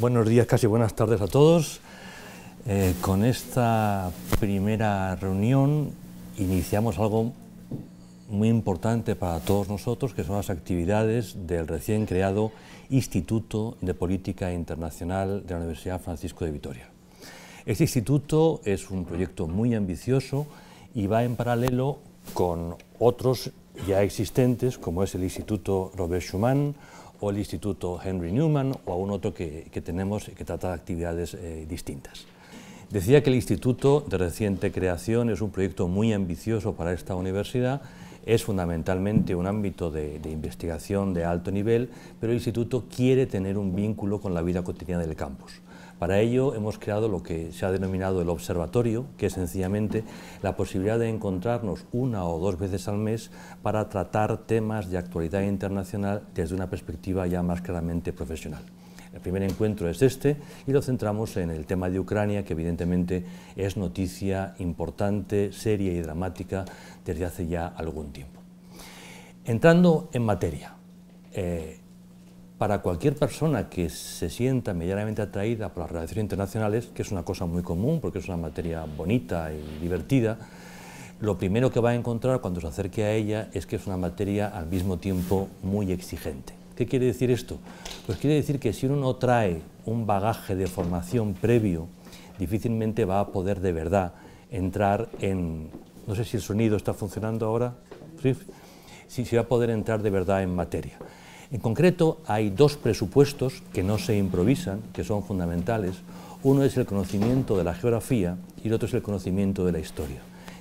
Buenos días, casi buenas tardes a todos. Eh, con esta primera reunión iniciamos algo muy importante para todos nosotros, que son las actividades del recién creado Instituto de Política Internacional de la Universidad Francisco de Vitoria. Este instituto es un proyecto muy ambicioso y va en paralelo con otros ya existentes, como es el Instituto Robert Schumann o el Instituto Henry Newman o un otro que, que tenemos que trata de actividades eh, distintas. Decía que el instituto de reciente creación es un proyecto muy ambicioso para esta universidad, es fundamentalmente un ámbito de, investigación de alto nivel, pero el instituto quiere tener un vínculo con la vida cotidiana del campus. Para ello hemos creado lo que se ha denominado el observatorio, que es sencillamente la posibilidad de encontrarnos una o dos veces al mes para tratar temas de actualidad internacional desde una perspectiva ya más claramente profesional. El primer encuentro es este y lo centramos en el tema de Ucrania, que evidentemente es noticia importante, seria y dramática desde hace ya algún tiempo. Entrando en materia, eh, para cualquier persona que se sienta medianamente atraída por las relaciones internacionales, que es una cosa muy común porque es una materia bonita y divertida, lo primero que va a encontrar cuando se acerque a ella es que es una materia al mismo tiempo muy exigente. ¿Qué quiere decir esto? Pues quiere decir que si uno no trae un bagaje de formación previo, difícilmente va a poder de verdad entrar en... No sé si el sonido está funcionando ahora, si va a poder entrar de verdad en materia. En concreto, hay dos presupuestos que no se improvisan, que son fundamentales. Uno es el conocimiento de la geografía y el otro es el conocimiento de la historia.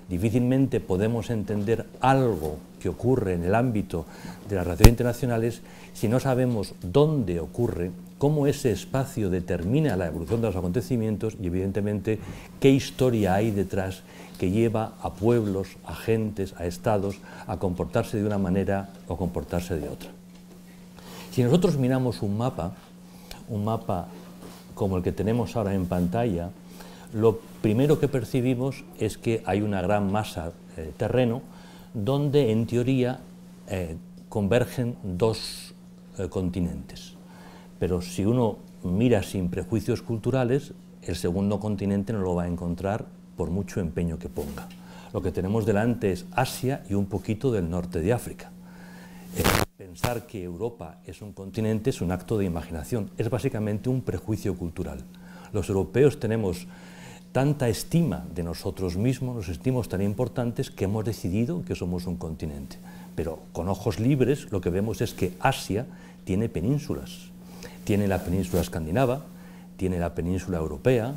Difícilmente podemos entender algo que ocurre en el ámbito de las relaciones internacionales si no sabemos dónde ocurre, cómo ese espacio determina la evolución de los acontecimientos y evidentemente qué historia hay detrás que lleva a pueblos, a gentes, a estados a comportarse de una manera o comportarse de otra. Si nosotros miramos un mapa, un mapa como el que tenemos ahora en pantalla, lo primero que percibimos es que hay una gran masa de eh, terreno donde en teoría eh, convergen dos eh, continentes. Pero si uno mira sin prejuicios culturales, el segundo continente no lo va a encontrar por mucho empeño que ponga. Lo que tenemos delante es Asia y un poquito del norte de África pensar que Europa es un continente es un acto de imaginación, es básicamente un prejuicio cultural. Los europeos tenemos tanta estima de nosotros mismos, nos estimos tan importantes que hemos decidido que somos un continente. Pero con ojos libres lo que vemos es que Asia tiene penínsulas. Tiene la península escandinava, tiene la península europea,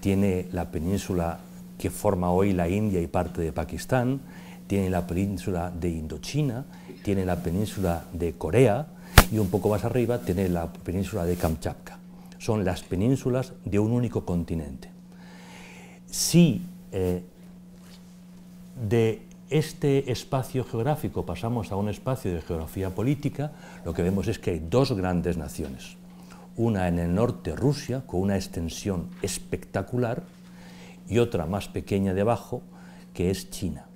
tiene la península que forma hoy la India y parte de Pakistán, tiene la península de Indochina, tiene la península de Corea y un poco más arriba tiene la península de Kamchatka. Son las penínsulas de un único continente. Si eh, de este espacio geográfico pasamos a un espacio de geografía política, lo que vemos es que hay dos grandes naciones. Una en el norte, Rusia, con una extensión espectacular, y otra más pequeña debajo, que es China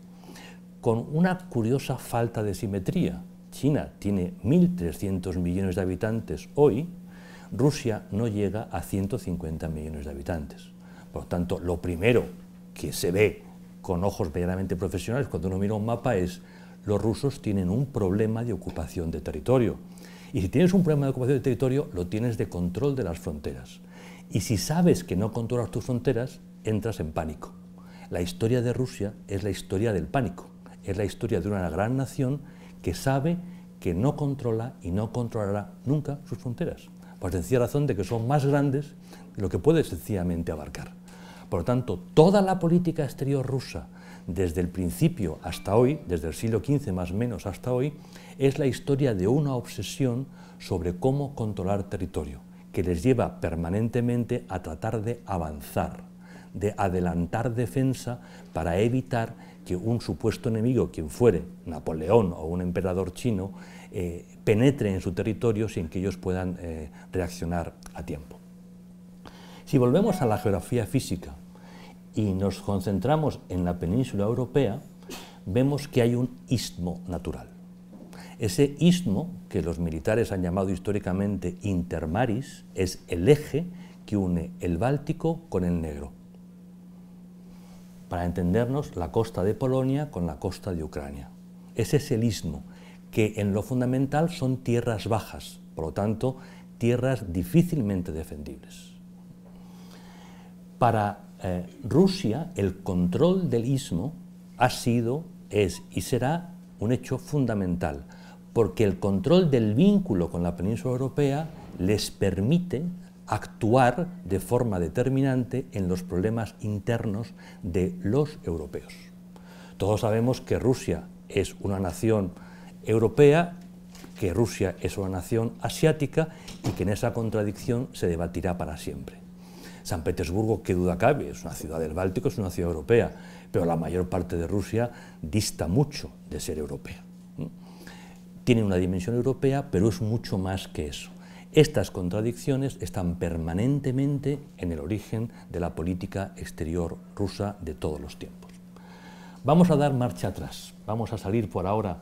con una curiosa falta de simetría. China tiene 1.300 millones de habitantes hoy, Rusia no llega a 150 millones de habitantes. Por lo tanto, lo primero que se ve con ojos verdaderamente profesionales cuando uno mira un mapa es los rusos tienen un problema de ocupación de territorio. Y si tienes un problema de ocupación de territorio, lo tienes de control de las fronteras. Y si sabes que no controlas tus fronteras, entras en pánico. La historia de Rusia es la historia del pánico. Es la historia de una gran nación que sabe que no controla y no controlará nunca sus fronteras, por pues sencilla razón de que son más grandes de lo que puede sencillamente abarcar. Por lo tanto, toda la política exterior rusa, desde el principio hasta hoy, desde el siglo XV más menos hasta hoy, es la historia de una obsesión sobre cómo controlar territorio, que les lleva permanentemente a tratar de avanzar, de adelantar defensa para evitar que un supuesto enemigo, quien fuere, Napoleón o un emperador chino, eh, penetre en su territorio sin que ellos puedan eh, reaccionar a tiempo. Si volvemos a la geografía física y nos concentramos en la península europea, vemos que hay un istmo natural. Ese istmo, que los militares han llamado históricamente intermaris, es el eje que une el Báltico con el Negro para entendernos, la costa de Polonia con la costa de Ucrania. Ese es el istmo, que en lo fundamental son tierras bajas, por lo tanto, tierras difícilmente defendibles. Para eh, Rusia, el control del istmo ha sido, es y será un hecho fundamental, porque el control del vínculo con la península europea les permite actuar de forma determinante en los problemas internos de los europeos. Todos sabemos que Rusia es una nación europea, que Rusia es una nación asiática y que en esa contradicción se debatirá para siempre. San Petersburgo, qué duda cabe, es una ciudad del Báltico, es una ciudad europea, pero la mayor parte de Rusia dista mucho de ser europea. Tiene una dimensión europea, pero es mucho más que eso. Estas contradicciones están permanentemente en el origen de la política exterior rusa de todos los tiempos. Vamos a dar marcha atrás, vamos a salir por ahora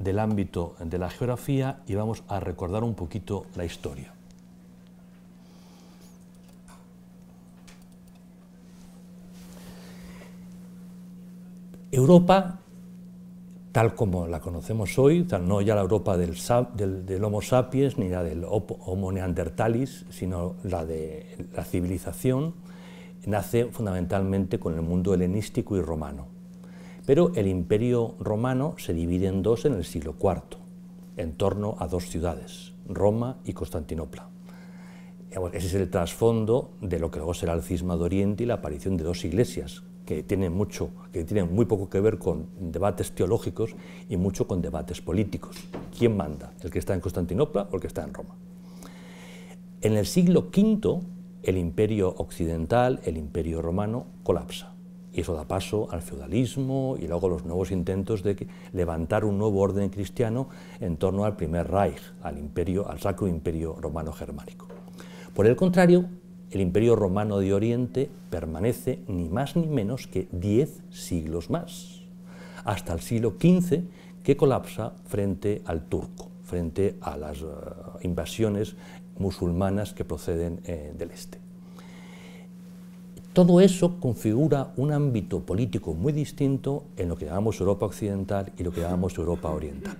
del ámbito de la geografía y vamos a recordar un poquito la historia. Europa tal como la conocemos hoy, no ya la Europa del, Homo sapiens ni la del Homo neandertalis, sino la de la civilización, nace fundamentalmente con el mundo helenístico y romano. Pero el imperio romano se divide en dos en el siglo IV, en torno a dos ciudades, Roma y Constantinopla. Ese es el trasfondo de lo que luego será el cisma de Oriente y la aparición de dos iglesias, que tienen, mucho, que tienen muy poco que ver con debates teológicos y mucho con debates políticos. ¿Quién manda? ¿El que está en Constantinopla o el que está en Roma? En el siglo V, el imperio occidental, el imperio romano, colapsa. Y eso da paso al feudalismo y luego los nuevos intentos de levantar un nuevo orden cristiano en torno al primer Reich, al, imperio, al Sacro Imperio Romano-Germánico. Por el contrario, el imperio romano de Oriente permanece ni más ni menos que diez siglos más, hasta el siglo XV que colapsa frente al turco, frente a las eh, invasiones musulmanas que proceden eh, del este. Todo eso configura un ámbito político muy distinto en lo que llamamos Europa Occidental y lo que llamamos Europa Oriental.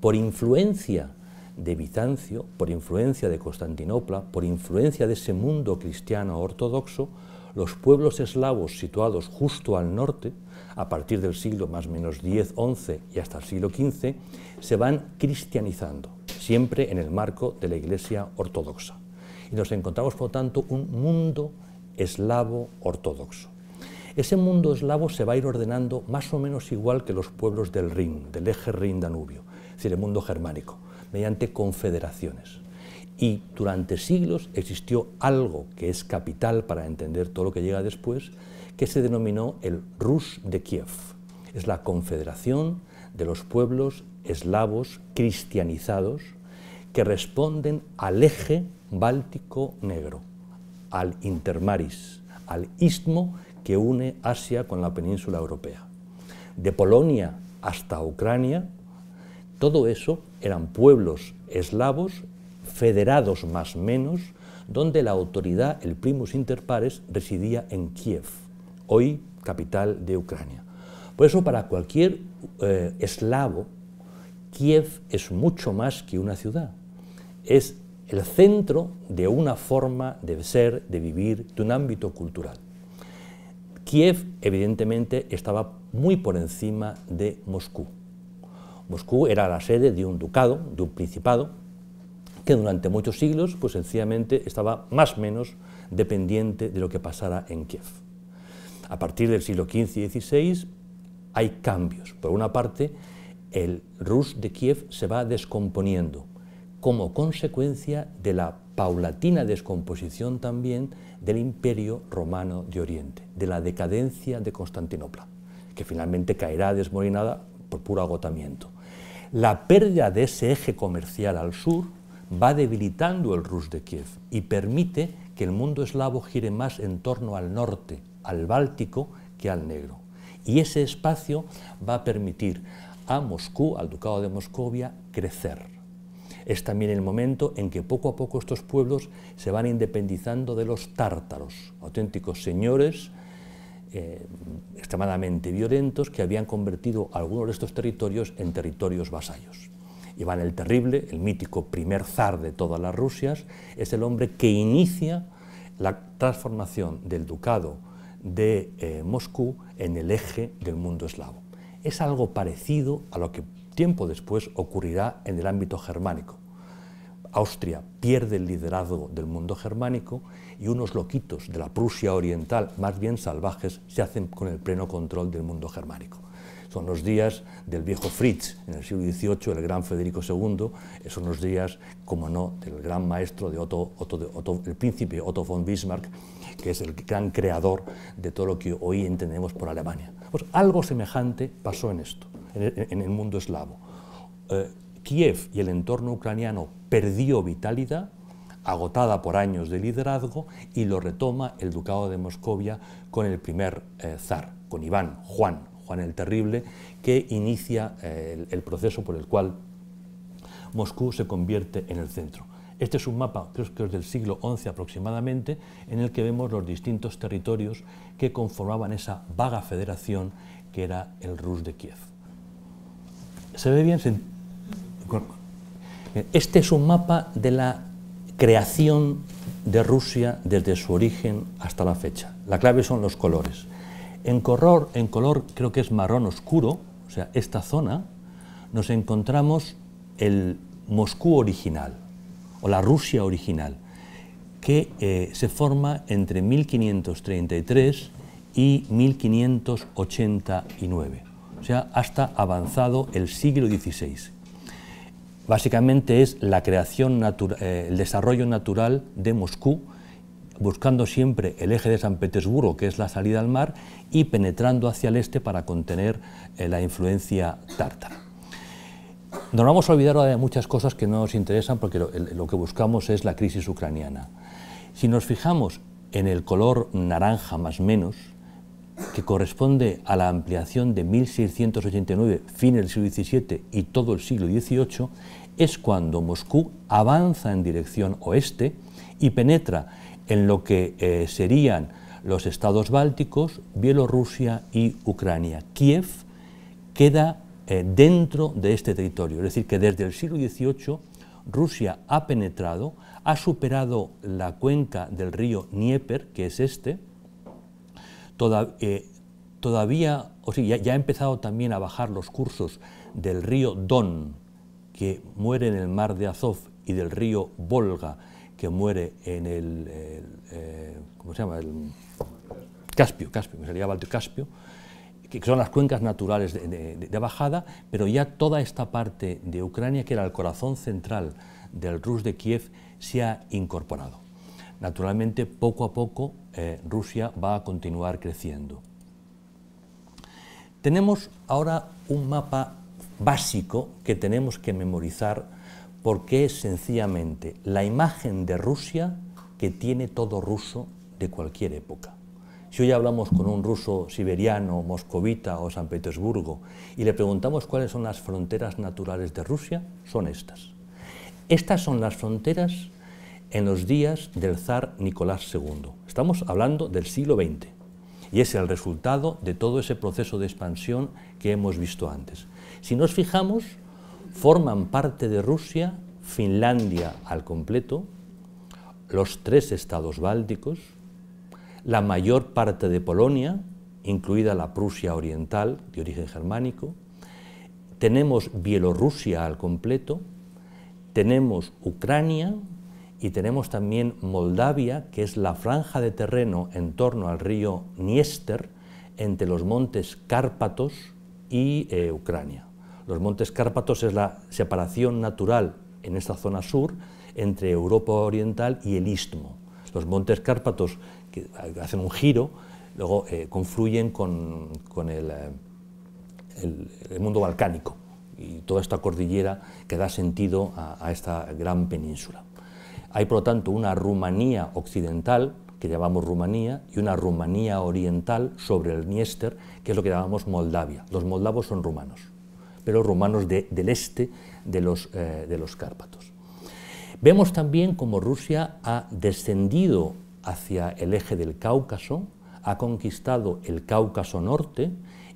Por influencia de Bizancio, por influencia de Constantinopla, por influencia de ese mundo cristiano ortodoxo, los pueblos eslavos situados justo al norte, a partir del siglo más o menos 10, 11 y hasta el siglo XV, se van cristianizando, siempre en el marco de la Iglesia ortodoxa. Y nos encontramos, por lo tanto, un mundo eslavo ortodoxo. Ese mundo eslavo se va a ir ordenando más o menos igual que los pueblos del Rin, del eje Rin-Danubio, es decir, el mundo germánico mediante confederaciones. Y durante siglos existió algo que es capital para entender todo lo que llega después, que se denominó el Rus de Kiev. Es la confederación de los pueblos eslavos cristianizados que responden al eje báltico negro, al intermaris, al istmo que une Asia con la península europea. De Polonia hasta Ucrania, todo eso eran pueblos eslavos, federados más o menos, donde la autoridad, el primus inter pares, residía en Kiev, hoy capital de Ucrania. Por eso para cualquier eh, eslavo, Kiev es mucho más que una ciudad. Es el centro de una forma de ser, de vivir, de un ámbito cultural. Kiev, evidentemente, estaba muy por encima de Moscú. Moscú era la sede de un ducado, de un principado, que durante muchos siglos, pues sencillamente estaba más o menos dependiente de lo que pasara en Kiev. A partir del siglo XV y XVI hay cambios. Por una parte, el Rus de Kiev se va descomponiendo como consecuencia de la paulatina descomposición también del imperio romano de Oriente, de la decadencia de Constantinopla, que finalmente caerá desmoronada por puro agotamiento. La pérdida de ese eje comercial al sur va debilitando el Rus de Kiev y permite que el mundo eslavo gire más en torno al norte, al Báltico, que al negro. Y ese espacio va a permitir a Moscú, al Ducado de Moscovia, crecer. Es también el momento en que poco a poco estos pueblos se van independizando de los tártaros, auténticos señores eh, extremadamente violentos que habían convertido algunos de estos territorios en territorios vasallos. Iván el Terrible, el mítico primer zar de todas las Rusias, es el hombre que inicia la transformación del ducado de eh, Moscú en el eje del mundo eslavo. Es algo parecido a lo que tiempo después ocurrirá en el ámbito germánico. Austria pierde el liderazgo del mundo germánico y unos loquitos de la Prusia oriental, más bien salvajes, se hacen con el pleno control del mundo germánico. Son los días del viejo Fritz en el siglo XVIII, el gran Federico II, son los días, como no, del gran maestro de el príncipe Otto von Bismarck, que es el gran creador de todo lo que hoy entendemos por Alemania. Pues algo semejante pasó en esto, en el mundo eslavo. Eh, Kiev y el entorno ucraniano perdió vitalidad agotada por años de liderazgo, y lo retoma el Ducado de Moscovia con el primer eh, zar, con Iván, Juan, Juan el Terrible, que inicia eh, el, el proceso por el cual Moscú se convierte en el centro. Este es un mapa, creo que es del siglo XI aproximadamente, en el que vemos los distintos territorios que conformaban esa vaga federación que era el Rus de Kiev. ¿Se ve bien? Este es un mapa de la creación de Rusia desde su origen hasta la fecha. La clave son los colores. En color, creo que es marrón oscuro, o sea, esta zona, nos encontramos el Moscú original, o la Rusia original, que eh, se forma entre 1533 y 1589, o sea, hasta avanzado el siglo XVI básicamente es la creación eh, el desarrollo natural de Moscú, buscando siempre el eje de San Petersburgo, que es la salida al mar, y penetrando hacia el este para contener eh, la influencia tártara. Nos vamos a olvidar de muchas cosas que no nos interesan porque lo que buscamos es la crisis ucraniana. Si nos fijamos en el color naranja más menos, que corresponde a la ampliación de 1689, fin del siglo XVII y todo el siglo XVIII, es cuando Moscú avanza en dirección oeste y penetra en lo que eh, serían los estados bálticos, Bielorrusia y Ucrania. Kiev queda eh, dentro de este territorio, es decir, que desde el siglo XVIII Rusia ha penetrado, ha superado la cuenca del río Dnieper, que es este, eh, todavía, o sí, ya, ha empezado también a bajar los cursos del río Don, que muere en el mar de Azov, y del río Volga, que muere en el, eh, ¿cómo se llama? El Caspio, Caspio, me Caspio, que son las cuencas naturales de, bajada, pero ya toda esta parte de Ucrania, que era el corazón central del Rus de Kiev, se ha incorporado. Naturalmente, poco a poco, eh, Rusia va a continuar creciendo. Tenemos ahora un mapa básico que tenemos que memorizar porque es sencillamente la imagen de Rusia que tiene todo ruso de cualquier época. Si hoy hablamos con un ruso siberiano, moscovita o San Petersburgo y le preguntamos cuáles son las fronteras naturales de Rusia, son estas. Estas son las fronteras en los días del zar Nicolás II. Estamos hablando del siglo XX y es el resultado de todo ese proceso de expansión que hemos visto antes. Si nos fijamos, forman parte de Rusia, Finlandia al completo, los tres estados bálticos, la mayor parte de Polonia, incluida la Prusia Oriental, de origen germánico, tenemos Bielorrusia al completo, tenemos Ucrania, y tenemos también Moldavia, que es la franja de terreno en torno al río Niester, entre los montes Cárpatos y eh, Ucrania. Los montes Cárpatos es la separación natural en esta zona sur entre Europa Oriental y el Istmo. Los montes Cárpatos que hacen un giro, luego eh, confluyen con, eh, el, mundo balcánico y toda esta cordillera que da sentido a esta gran península. Hay, por lo tanto, una Rumanía occidental, que llamamos Rumanía, y una Rumanía oriental sobre el Niéster, que es lo que llamamos Moldavia. Los moldavos son rumanos, pero rumanos del este de los, eh, de los Cárpatos. Vemos también cómo Rusia ha descendido hacia el eje del Cáucaso, ha conquistado el Cáucaso Norte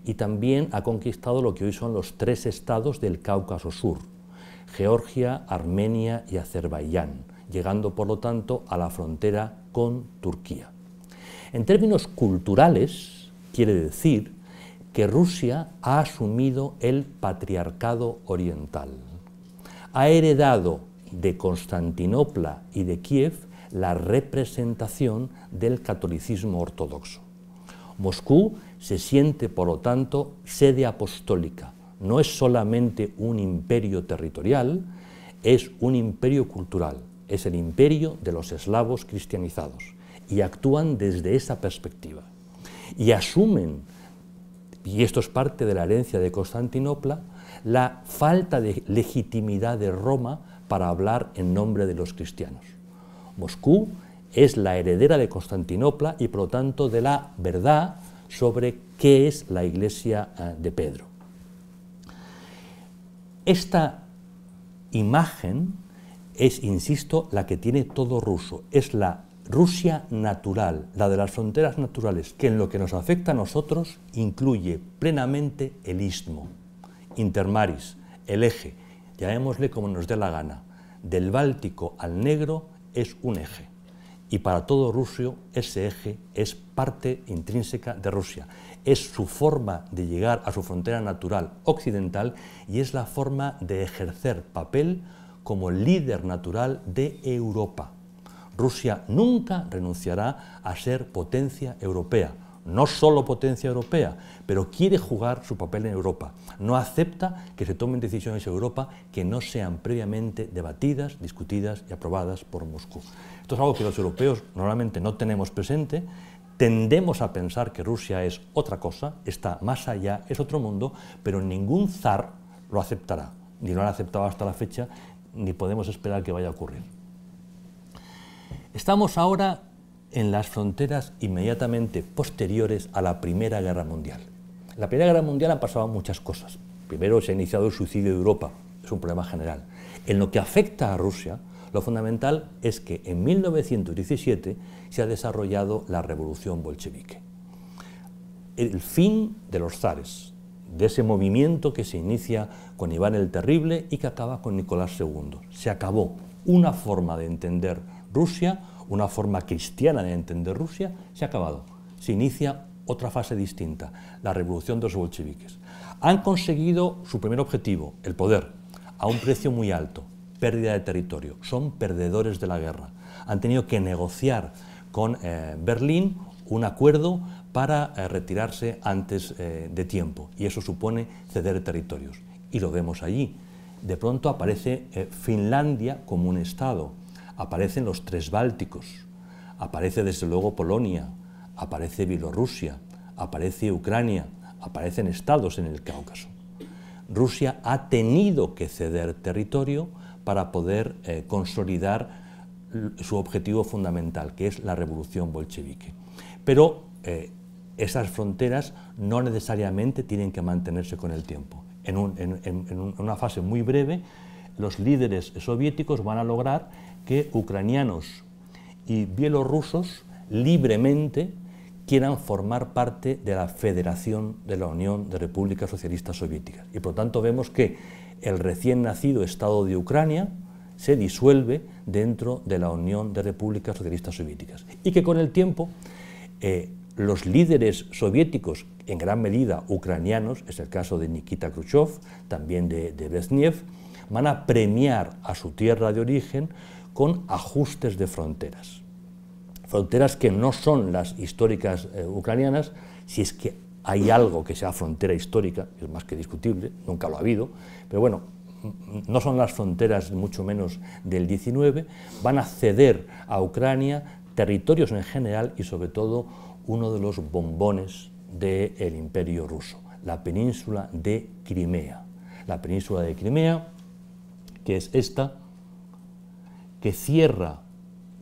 y también ha conquistado lo que hoy son los tres estados del Cáucaso Sur, Georgia, Armenia y Azerbaiyán llegando por lo tanto a la frontera con Turquía. En términos culturales, quiere decir que Rusia ha asumido el patriarcado oriental. Ha heredado de Constantinopla y de Kiev la representación del catolicismo ortodoxo. Moscú se siente, por lo tanto, sede apostólica. No es solamente un imperio territorial, es un imperio cultural es el imperio de los eslavos cristianizados y actúan desde esa perspectiva y asumen, y esto es parte de la herencia de Constantinopla, la falta de legitimidad de Roma para hablar en nombre de los cristianos. Moscú es la heredera de Constantinopla y por lo tanto de la verdad sobre qué es la iglesia eh, de Pedro. Esta imagen es, insisto, la que tiene todo ruso, es la Rusia natural, la de las fronteras naturales, que en lo que nos afecta a nosotros incluye plenamente el istmo, intermaris, el eje, llamémosle como nos dé la gana, del Báltico al Negro es un eje. Y para todo Rusio ese eje es parte intrínseca de Rusia. Es su forma de llegar a su frontera natural occidental y es la forma de ejercer papel como líder natural de Europa. Rusia nunca renunciará a ser potencia europea, no solo potencia europea, pero quiere jugar su papel en Europa. No acepta que se tomen decisiones en Europa que no sean previamente debatidas, discutidas y aprobadas por Moscú. Esto es algo que los europeos normalmente no tenemos presente. Tendemos a pensar que Rusia es otra cosa, está más allá, es otro mundo, pero ningún zar lo aceptará, ni lo han aceptado hasta la fecha, ni podemos esperar que vaya a ocurrir. Estamos ahora en las fronteras inmediatamente posteriores a la Primera Guerra Mundial. En la Primera Guerra Mundial han pasado muchas cosas. Primero se ha iniciado el suicidio de Europa, es un problema general. En lo que afecta a Rusia, lo fundamental es que en 1917 se ha desarrollado la revolución bolchevique. El fin de los zares, de ese movimiento que se inicia con Iván el Terrible y que acaba con Nicolás II. Se acabó una forma de entender Rusia, una forma cristiana de entender Rusia, se ha acabado. Se inicia otra fase distinta, la revolución de los bolcheviques. Han conseguido su primer objetivo, el poder, a un precio muy alto, pérdida de territorio. Son perdedores de la guerra. Han tenido que negociar con eh, Berlín un acuerdo para eh, retirarse antes eh, de tiempo y eso supone ceder territorios. Y lo vemos allí. De pronto aparece eh, Finlandia como un Estado, aparecen los tres Bálticos, aparece desde luego Polonia, aparece Bielorrusia, aparece Ucrania, aparecen estados en el Cáucaso. Rusia ha tenido que ceder territorio para poder consolidar su objetivo fundamental, que es la revolución bolchevique. Pero esas fronteras no necesariamente tienen que mantenerse con el tiempo. En, una fase muy breve, los líderes soviéticos van a lograr que ucranianos y bielorrusos libremente quieran formar parte de la Federación de la Unión de Repúblicas Socialistas Soviéticas. Y por lo tanto vemos que el recién nacido Estado de Ucrania se disuelve dentro de la Unión de Repúblicas Socialistas Soviéticas. Y que con el tiempo eh, los líderes soviéticos, en gran medida ucranianos, es el caso de Nikita Khrushchev, también de, de Brezhnev, van a premiar a su tierra de origen con ajustes de fronteras. Fronteras que no son las históricas eh, ucranianas, si es que hay algo que sea frontera histórica, es más que discutible, nunca lo ha habido, pero bueno, mm, no son las fronteras mucho menos del 19, van a ceder a Ucrania territorios en general y sobre todo uno de los bombones del imperio ruso, la península de Crimea. La península de Crimea, que es esta, que cierra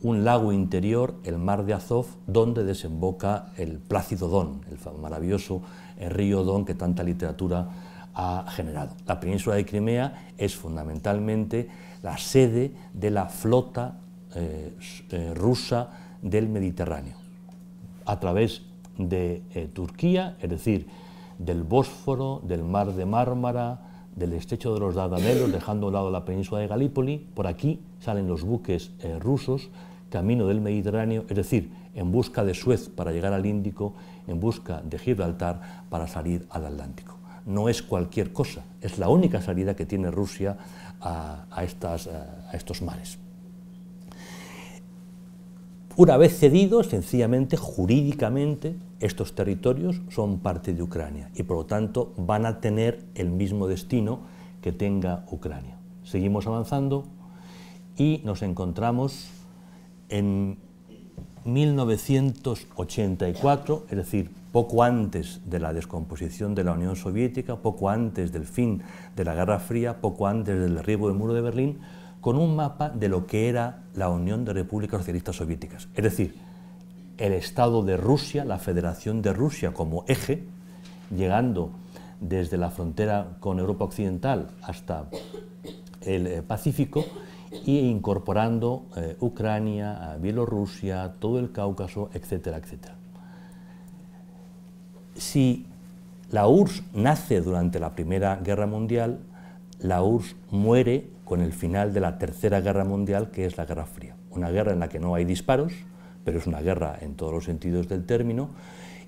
un lago interior, el mar de Azov, donde desemboca el Plácido Don, el maravilloso río Don que tanta literatura ha generado. La península de Crimea es fundamentalmente la sede de la flota eh, eh, rusa del Mediterráneo a través de eh, Turquía, es decir, del Bósforo, del Mar de Mármara, del estrecho de los Dardanelos, dejando a un lado la península de Galípoli, por aquí salen los buques eh, rusos, camino del Mediterráneo, es decir, en busca de Suez para llegar al Índico, en busca de Gibraltar para salir al Atlántico. No es cualquier cosa, es la única salida que tiene Rusia a eh, estos mares. Una vez cedidos, sencillamente, jurídicamente, estos territorios son parte de Ucrania y por lo tanto van a tener el mismo destino que tenga Ucrania. Seguimos avanzando y nos encontramos en 1984, es decir, poco antes de la descomposición de la Unión Soviética, poco antes del fin de la Guerra Fría, poco antes del derribo del muro de Berlín, con un mapa de lo que era la Unión de Repúblicas Socialistas Soviéticas, es decir, el Estado de Rusia, la Federación de Rusia como eje, llegando desde la frontera con Europa Occidental hasta el eh, Pacífico e incorporando eh, Ucrania, Bielorrusia, todo el Cáucaso, etcétera, etcétera. Si la URSS nace durante la Primera Guerra Mundial, la URSS muere con el final de la Tercera Guerra Mundial, que es la Guerra Fría. Una guerra en la que no hay disparos, pero es una guerra en todos los sentidos del término,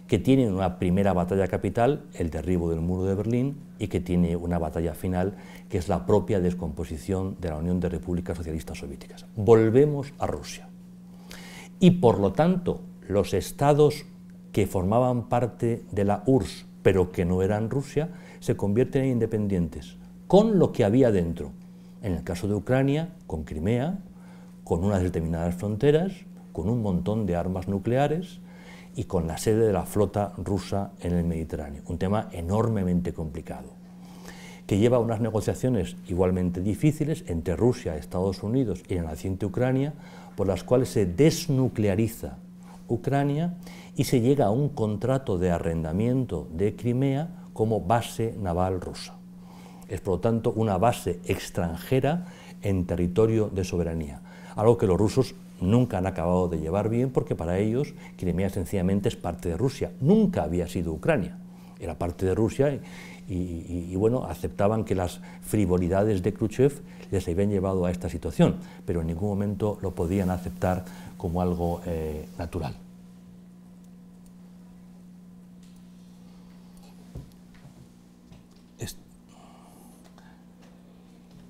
que tiene una primera batalla capital, el derribo del muro de Berlín, y que tiene una batalla final, que es la propia descomposición de la Unión de Repúblicas Socialistas Soviéticas. Volvemos a Rusia. Y por lo tanto, los estados que formaban parte de la URSS, pero que no eran Rusia, se convierten en independientes, con lo que había dentro en el caso de Ucrania, con Crimea, con unas determinadas fronteras, con un montón de armas nucleares y con la sede de la flota rusa en el Mediterráneo. Un tema enormemente complicado, que lleva a unas negociaciones igualmente difíciles entre Rusia, Estados Unidos y la naciente Ucrania, por las cuales se desnucleariza Ucrania y se llega a un contrato de arrendamiento de Crimea como base naval rusa es por lo tanto una base extranjera en territorio de soberanía, algo que los rusos nunca han acabado de llevar bien porque para ellos Crimea sencillamente es parte de Rusia, nunca había sido Ucrania, era parte de Rusia y, bueno, aceptaban que las frivolidades de Khrushchev les habían llevado a esta situación, pero en ningún momento lo podían aceptar como algo eh, natural.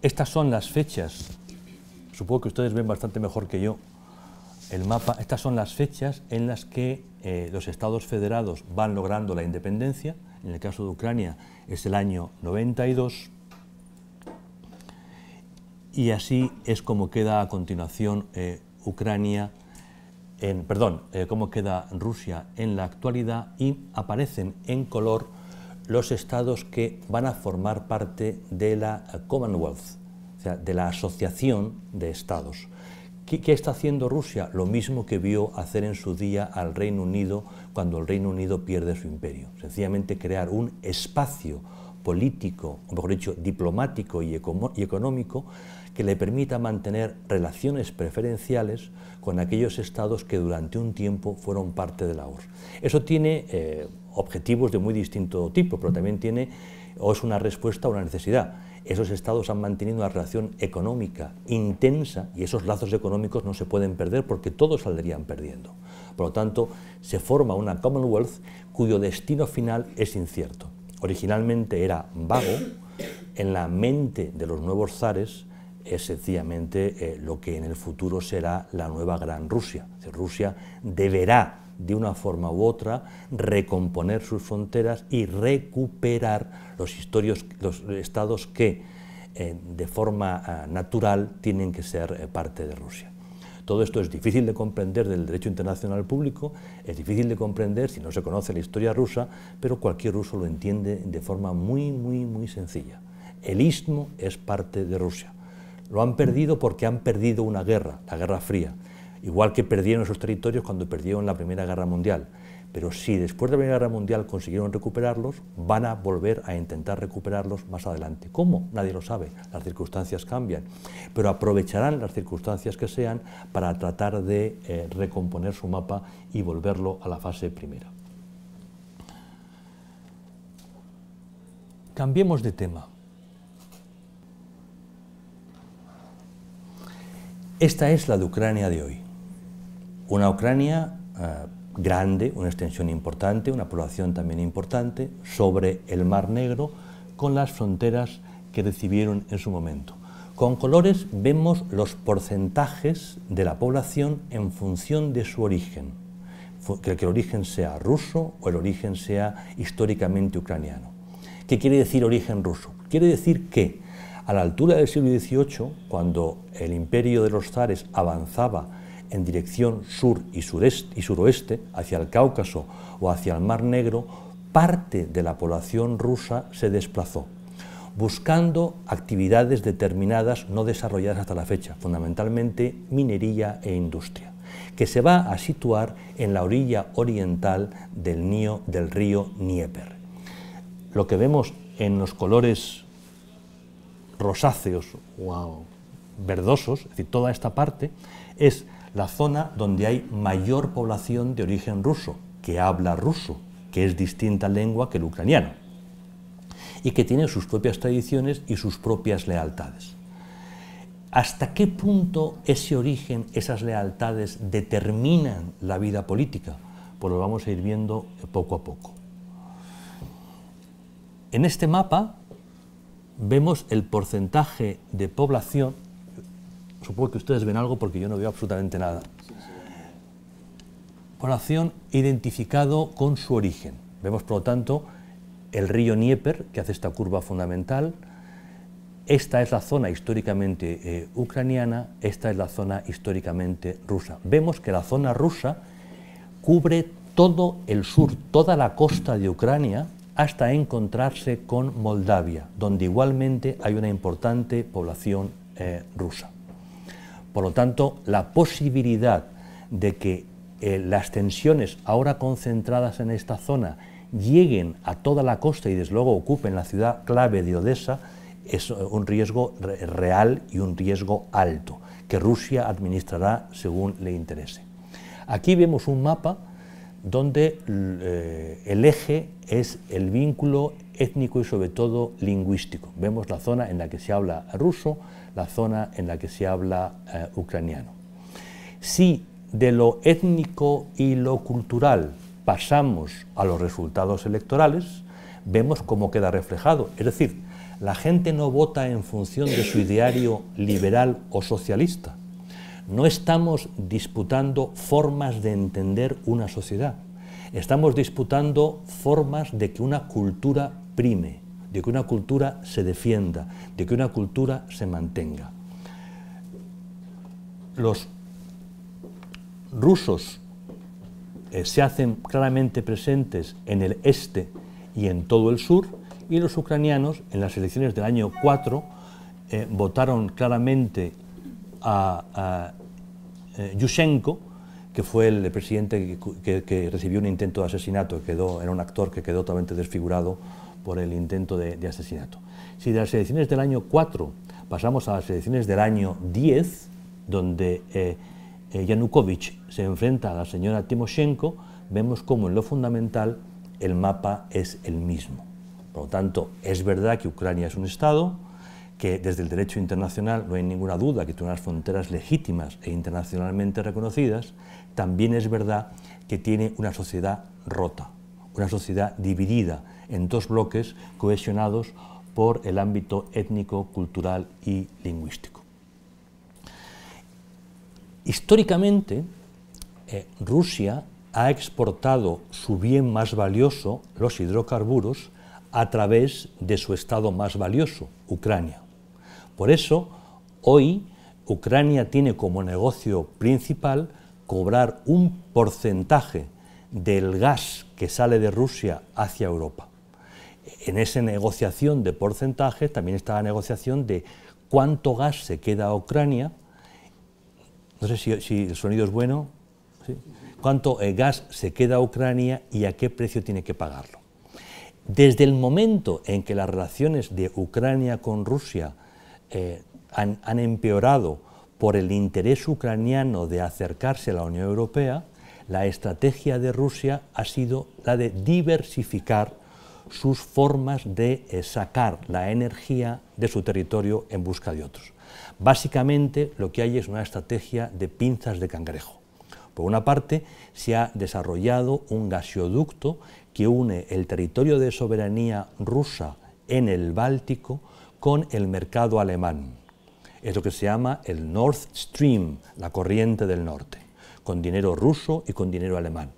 Estas son las fechas. Supongo que ustedes ven bastante mejor que yo el mapa. Estas son las fechas en las que eh, los estados federados van logrando la independencia. En el caso de Ucrania es el año 92. Y así es como queda a continuación eh, Ucrania, en, perdón, eh, cómo queda Rusia en la actualidad y aparecen en color los estados que van a formar parte de la Commonwealth, o sea, de la Asociación de Estados. ¿Qué, está haciendo Rusia? Lo mismo que vio hacer en su día al Reino Unido cuando el Reino Unido pierde su imperio. Sencillamente crear un espacio político, o mejor dicho, diplomático y, económico que le permita mantener relaciones preferenciales con aquellos estados que durante un tiempo fueron parte de la URSS. Eso tiene... Eh, objetivos de muy distinto tipo, pero también tiene o es una respuesta a una necesidad. Esos estados han mantenido una relación económica intensa y esos lazos económicos no se pueden perder porque todos saldrían perdiendo. Por lo tanto, se forma una Commonwealth cuyo destino final es incierto. Originalmente era vago, en la mente de los nuevos zares es sencillamente eh, lo que en el futuro será la nueva Gran Rusia. Rusia deberá de una forma u otra, recomponer sus fronteras y recuperar los, historios, los estados que eh, de forma ah, natural tienen que ser eh, parte de Rusia. Todo esto es difícil de comprender del derecho internacional público, es difícil de comprender si no se conoce la historia rusa, pero cualquier ruso lo entiende de forma muy, muy, muy sencilla. El istmo es parte de Rusia. Lo han perdido porque han perdido una guerra, la Guerra Fría igual que perdieron esos territorios cuando perdieron la Primera Guerra Mundial. Pero si después de la Primera Guerra Mundial consiguieron recuperarlos, van a volver a intentar recuperarlos más adelante. ¿Cómo? Nadie lo sabe, las circunstancias cambian, pero aprovecharán las circunstancias que sean para tratar de eh, recomponer su mapa y volverlo a la fase primera. Cambiemos de tema. Esta es la de Ucrania de hoy una Ucrania eh, grande, una extensión importante, una población también importante, sobre el Mar Negro, con las fronteras que recibieron en su momento. Con colores vemos los porcentajes de la población en función de su origen, que el origen sea ruso o el origen sea históricamente ucraniano. ¿Qué quiere decir origen ruso? Quiere decir que a la altura del siglo XVIII, cuando el imperio de los zares avanzaba en dirección sur y, sureste, y suroeste, hacia el Cáucaso o hacia el Mar Negro, parte de la población rusa se desplazó, buscando actividades determinadas no desarrolladas hasta la fecha, fundamentalmente minería e industria, que se va a situar en la orilla oriental del, del río Dnieper. Lo que vemos en los colores rosáceos o verdosos, es decir, toda esta parte, es la zona donde hay mayor población de origen ruso, que habla ruso, que es distinta lengua que el ucraniano, y que tiene sus propias tradiciones y sus propias lealtades. ¿Hasta qué punto ese origen, esas lealtades determinan la vida política? Pues lo vamos a ir viendo poco a poco. En este mapa vemos el porcentaje de población Supongo que ustedes ven algo porque yo no veo absolutamente nada. Población identificado con su origen. Vemos, por lo tanto, el río Nieper... que hace esta curva fundamental. Esta es la zona históricamente eh, ucraniana, esta es la zona históricamente rusa. Vemos que la zona rusa cubre todo el sur, toda la costa de Ucrania, hasta encontrarse con Moldavia, donde igualmente hay una importante población eh, rusa. Por lo tanto, la posibilidad de que eh, las tensiones ahora concentradas en esta zona lleguen a toda la costa y desde luego ocupen la ciudad clave de Odessa es un riesgo real y un riesgo alto que Rusia administrará según le interese. Aquí vemos un mapa donde eh, el eje es el vínculo étnico y sobre todo lingüístico. Vemos la zona en la que se habla ruso, la zona en la que se habla eh, ucraniano. Si de lo étnico y lo cultural pasamos a los resultados electorales, vemos cómo queda reflejado. Es decir, la gente no vota en función de su ideario liberal o socialista. No estamos disputando formas de entender una sociedad. Estamos disputando formas de que una cultura prime de que una cultura se defienda, de que una cultura se mantenga. Los rusos eh, se hacen claramente presentes en el este y en todo el sur, y los ucranianos en las elecciones del año 4 eh, votaron claramente a, eh, Yushchenko, que fue el presidente que, recibió un intento de asesinato, quedó, era un actor que quedó totalmente desfigurado por el intento de, asesinato. Si de las elecciones del año 4 pasamos a las elecciones del año 10, donde eh, eh, Yanukovych se enfrenta a la señora Timoshenko, vemos cómo en lo fundamental el mapa es el mismo. Por lo tanto, es verdad que Ucrania es un Estado, que desde el derecho internacional no hay ninguna duda que tiene unas fronteras legítimas e internacionalmente reconocidas, también es verdad que tiene una sociedad rota, una sociedad dividida, en dos bloques cohesionados por el ámbito étnico, cultural y lingüístico. Históricamente, eh, Rusia ha exportado su bien más valioso, los hidrocarburos, a través de su estado más valioso, Ucrania. Por eso, hoy Ucrania tiene como negocio principal cobrar un porcentaje del gas que sale de Rusia hacia Europa en esa negociación de porcentajes también está la negociación de cuánto gas se queda a Ucrania. No sé si, el sonido es bueno. Cuánto eh, gas se queda a Ucrania y a qué precio tiene que pagarlo. Desde el momento en que las relaciones de Ucrania con Rusia eh, han, han empeorado por el interés ucraniano de acercarse a la Unión Europea, la estrategia de Rusia ha sido la de diversificar sus formas de sacar la energía de su territorio en busca de otros. Básicamente lo que hay es una estrategia de pinzas de cangrejo. Por una parte, se ha desarrollado un gasoducto que une el territorio de soberanía rusa en el Báltico con el mercado alemán. Es lo que se llama el North Stream, la corriente del norte, con dinero ruso y con dinero alemán.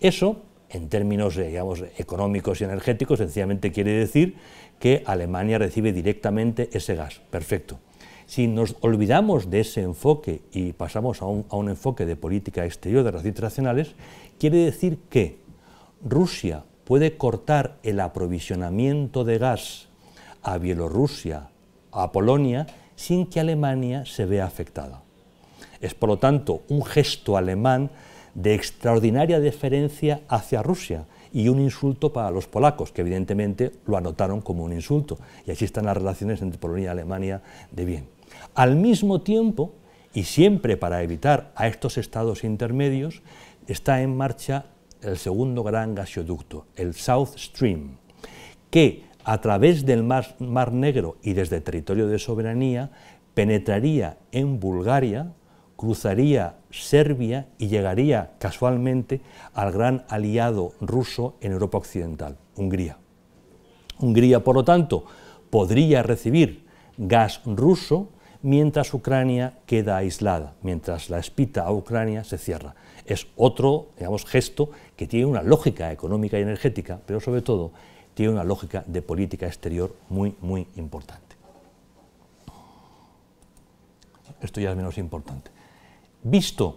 Eso en términos eh, digamos, económicos y energéticos, sencillamente quiere decir que Alemania recibe directamente ese gas. Perfecto. Si nos olvidamos de ese enfoque y pasamos a un, a un enfoque de política exterior de relaciones internacionales, quiere decir que Rusia puede cortar el aprovisionamiento de gas a Bielorrusia, a Polonia, sin que Alemania se vea afectada. Es por lo tanto un gesto alemán de extraordinaria deferencia hacia Rusia y un insulto para los polacos, que evidentemente lo anotaron como un insulto. Y así están las relaciones entre Polonia y Alemania de bien. Al mismo tiempo, y siempre para evitar a estos estados intermedios, está en marcha el segundo gran gasoducto, el South Stream, que a través del Mar, Negro y desde territorio de soberanía penetraría en Bulgaria, cruzaría Serbia y llegaría casualmente al gran aliado ruso en Europa Occidental, Hungría. Hungría, por lo tanto, podría recibir gas ruso mientras Ucrania queda aislada, mientras la espita a Ucrania se cierra. Es otro digamos, gesto que tiene una lógica económica y energética, pero sobre todo tiene una lógica de política exterior muy, muy importante. Esto ya es menos importante visto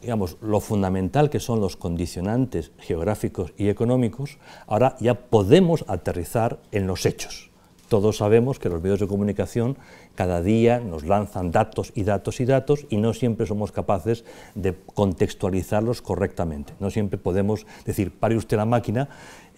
digamos, lo fundamental que son los condicionantes geográficos y económicos, ahora ya podemos aterrizar en los hechos. Todos sabemos que los medios de comunicación cada día nos lanzan datos y datos y datos y no siempre somos capaces de contextualizarlos correctamente. No siempre podemos decir, pare usted la máquina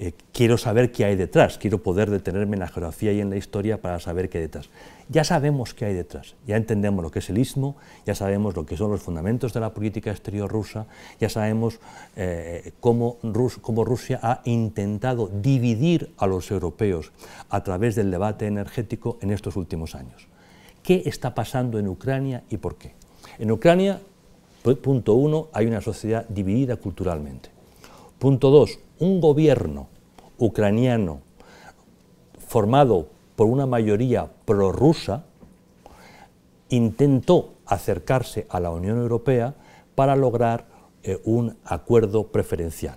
eh, quiero saber qué hay detrás, quiero poder detenerme en la geografía y en la historia para saber qué hay detrás. Ya sabemos qué hay detrás, ya entendemos lo que es el istmo, ya sabemos lo que son los fundamentos de la política exterior rusa, ya sabemos eh, cómo, cómo Rusia ha intentado dividir a los europeos a través del debate energético en estos últimos años. ¿Qué está pasando en Ucrania y por qué? En Ucrania, punto uno, hay una sociedad dividida culturalmente. Punto dos, un gobierno ucraniano formado por una mayoría prorrusa intentó acercarse a la Unión Europea para lograr eh, un acuerdo preferencial.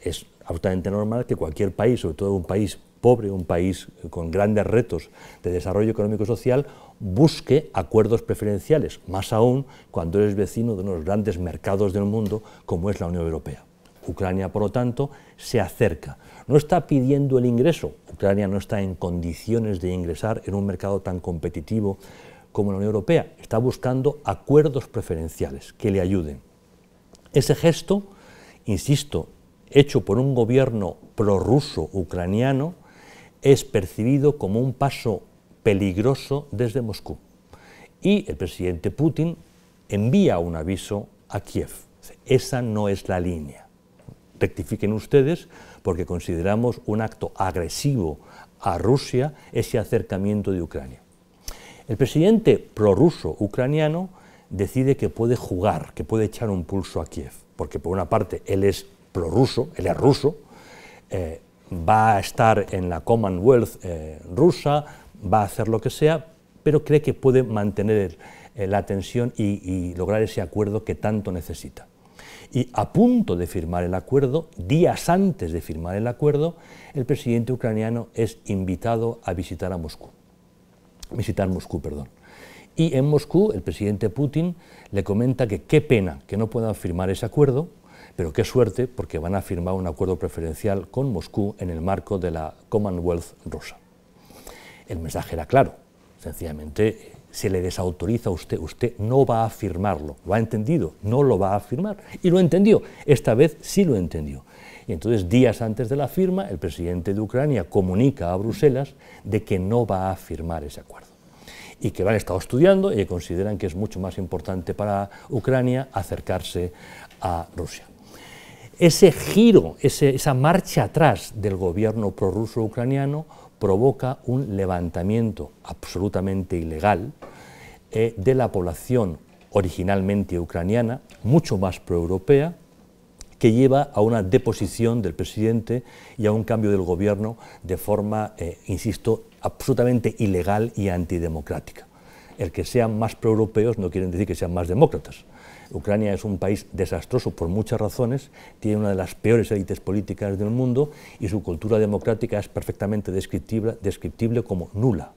es absolutamente normal que cualquier país, sobre todo un país pobre, un país con grandes retos de desarrollo económico y social, busque acuerdos preferenciales, más aún cuando eres vecino de unos grandes mercados del mundo como es la Unión Europea. Ucrania, por lo tanto, se acerca. No está pidiendo el ingreso. Ucrania no está en condiciones de ingresar en un mercado tan competitivo como la Unión Europea. Está buscando acuerdos preferenciales que le ayuden. Ese gesto, insisto, hecho por un gobierno prorruso ucraniano, es percibido como un paso peligroso desde Moscú. Y el presidente Putin envía un aviso a Kiev. Esa no es la línea rectifiquen ustedes, porque consideramos un acto agresivo a Rusia ese acercamiento de Ucrania. El presidente prorruso ucraniano decide que puede jugar, que puede echar un pulso a Kiev, porque por una parte él es prorruso, él es ruso, eh, va a estar en la Commonwealth eh, rusa, va a hacer lo que sea, pero cree que puede mantener eh, la tensión y lograr ese acuerdo que tanto necesita. Y a punto de firmar el acuerdo, días antes de firmar el acuerdo, el presidente ucraniano es invitado a visitar a Moscú. Visitar Moscú, perdón. Y en Moscú el presidente Putin le comenta que qué pena que no puedan firmar ese acuerdo, pero qué suerte porque van a firmar un acuerdo preferencial con Moscú en el marco de la Commonwealth rusa. El mensaje era claro, sencillamente se le desautoriza a usted, usted no va a firmarlo, lo ha entendido, no lo va a firmar, Y lo entendió, esta vez sí lo entendió. Y entonces, días antes de la firma, el presidente de Ucrania comunica a Bruselas de que no va a firmar ese acuerdo. Y que lo han estado estudiando y consideran que es mucho más importante para Ucrania acercarse a Rusia. Ese giro, esa marcha atrás del gobierno prorruso ucraniano provoca un levantamiento absolutamente ilegal eh, de la población originalmente ucraniana, mucho más proeuropea, que lleva a una deposición del presidente y a un cambio del gobierno de forma, eh, insisto, absolutamente ilegal y antidemocrática. El que sean más proeuropeos no quiere decir que sean más demócratas. Ucrania es un país desastroso por muchas razones, tiene una de las peores élites políticas del mundo y su cultura democrática es perfectamente descriptible, como nula.